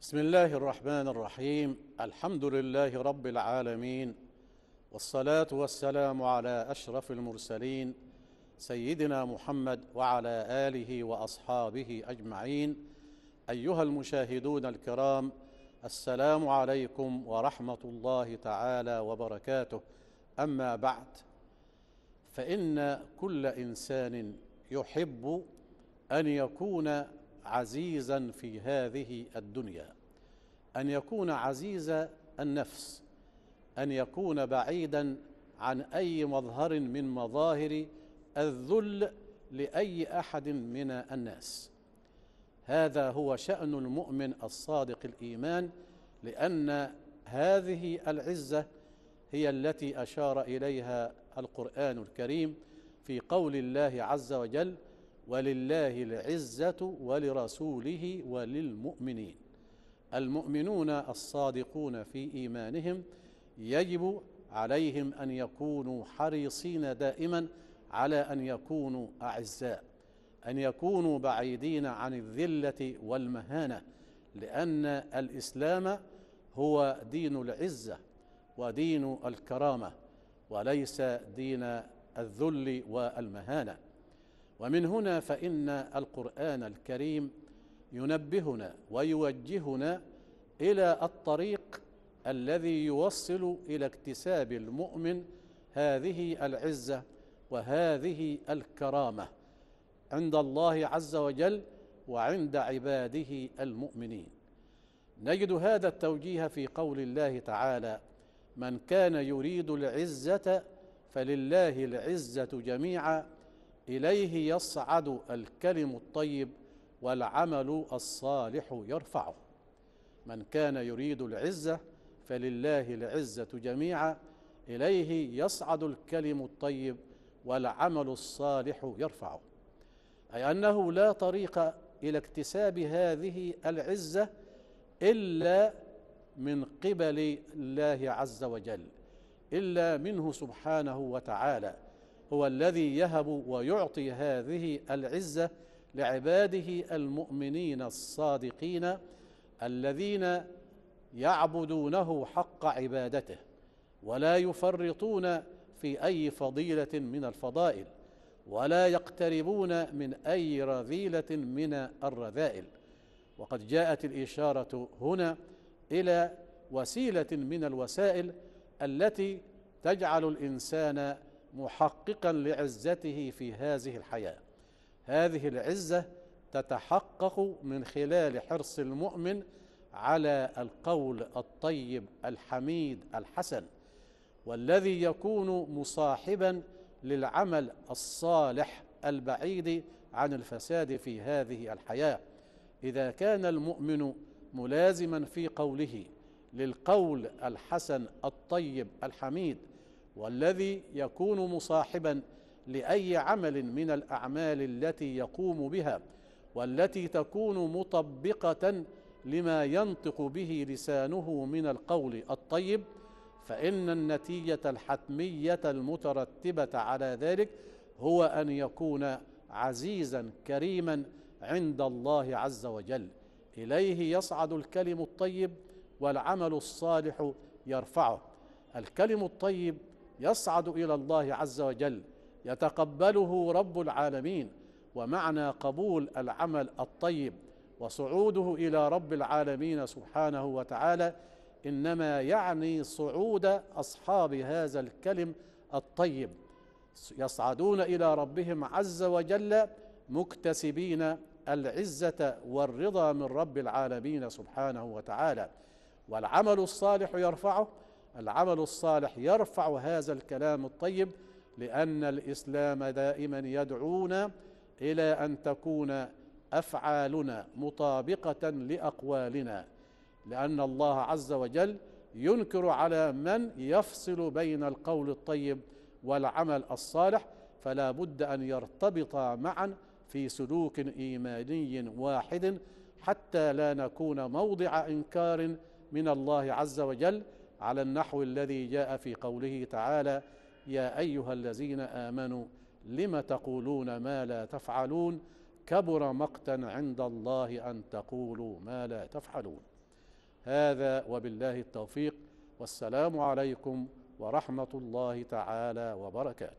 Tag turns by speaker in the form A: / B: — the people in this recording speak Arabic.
A: بسم الله الرحمن الرحيم الحمد لله رب العالمين والصلاة والسلام على أشرف المرسلين سيدنا محمد وعلى آله وأصحابه أجمعين أيها المشاهدون الكرام السلام عليكم ورحمة الله تعالى وبركاته أما بعد فإن كل إنسان يحب أن يكون عزيزا في هذه الدنيا ان يكون عزيز النفس ان يكون بعيدا عن اي مظهر من مظاهر الذل لاي احد من الناس هذا هو شان المؤمن الصادق الايمان لان هذه العزه هي التي اشار اليها القران الكريم في قول الله عز وجل ولله العزه ولرسوله وللمؤمنين المؤمنون الصادقون في ايمانهم يجب عليهم ان يكونوا حريصين دائما على ان يكونوا اعزاء ان يكونوا بعيدين عن الذله والمهانه لان الاسلام هو دين العزه ودين الكرامه وليس دين الذل والمهانه ومن هنا فإن القرآن الكريم ينبهنا ويوجهنا إلى الطريق الذي يوصل إلى اكتساب المؤمن هذه العزة وهذه الكرامة عند الله عز وجل وعند عباده المؤمنين نجد هذا التوجيه في قول الله تعالى من كان يريد العزة فلله العزة جميعا إليه يصعد الكلم الطيب والعمل الصالح يرفعه من كان يريد العزة فلله العزة جميعا إليه يصعد الكلم الطيب والعمل الصالح يرفعه أي أنه لا طريق إلى اكتساب هذه العزة إلا من قبل الله عز وجل إلا منه سبحانه وتعالى هو الذي يهب ويعطي هذه العزه لعباده المؤمنين الصادقين الذين يعبدونه حق عبادته ولا يفرطون في اي فضيله من الفضائل ولا يقتربون من اي رذيله من الرذائل وقد جاءت الاشاره هنا الى وسيله من الوسائل التي تجعل الانسان محققا لعزته في هذه الحياه هذه العزه تتحقق من خلال حرص المؤمن على القول الطيب الحميد الحسن والذي يكون مصاحبا للعمل الصالح البعيد عن الفساد في هذه الحياه اذا كان المؤمن ملازما في قوله للقول الحسن الطيب الحميد والذي يكون مصاحبا لاي عمل من الاعمال التي يقوم بها والتي تكون مطبقه لما ينطق به لسانه من القول الطيب فان النتيجه الحتميه المترتبه على ذلك هو ان يكون عزيزا كريما عند الله عز وجل اليه يصعد الكلم الطيب والعمل الصالح يرفعه الكلم الطيب يصعد الى الله عز وجل يتقبله رب العالمين ومعنى قبول العمل الطيب وصعوده الى رب العالمين سبحانه وتعالى انما يعني صعود اصحاب هذا الكلم الطيب يصعدون الى ربهم عز وجل مكتسبين العزه والرضا من رب العالمين سبحانه وتعالى والعمل الصالح يرفعه العمل الصالح يرفع هذا الكلام الطيب لأن الإسلام دائما يدعونا إلى أن تكون أفعالنا مطابقة لأقوالنا لأن الله عز وجل ينكر على من يفصل بين القول الطيب والعمل الصالح فلا بد أن يرتبطا معا في سلوك إيماني واحد حتى لا نكون موضع إنكار من الله عز وجل على النحو الذي جاء في قوله تعالى يا ايها الذين امنوا لم تقولون ما لا تفعلون كبر مقتا عند الله ان تقولوا ما لا تفعلون هذا وبالله التوفيق والسلام عليكم ورحمه الله تعالى وبركاته